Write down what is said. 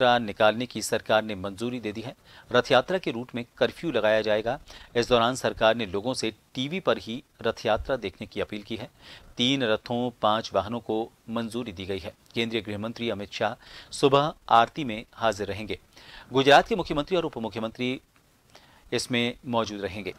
यात्रा निकालने की सरकार ने मंजूरी दे दी है रथ यात्रा के रूट में कर्फ्यू लगाया जाएगा इस दौरान सरकार ने लोगों से टीवी पर ही रथ यात्रा देखने की अपील की है तीन रथों पांच वाहनों को मंजूरी दी गई है केंद्रीय गृह मंत्री अमित शाह सुबह आरती में हाजिर रहेंगे गुजरात के मुख्यमंत्री और उप मुख्यमंत्री इसमें मौजूद रहेंगे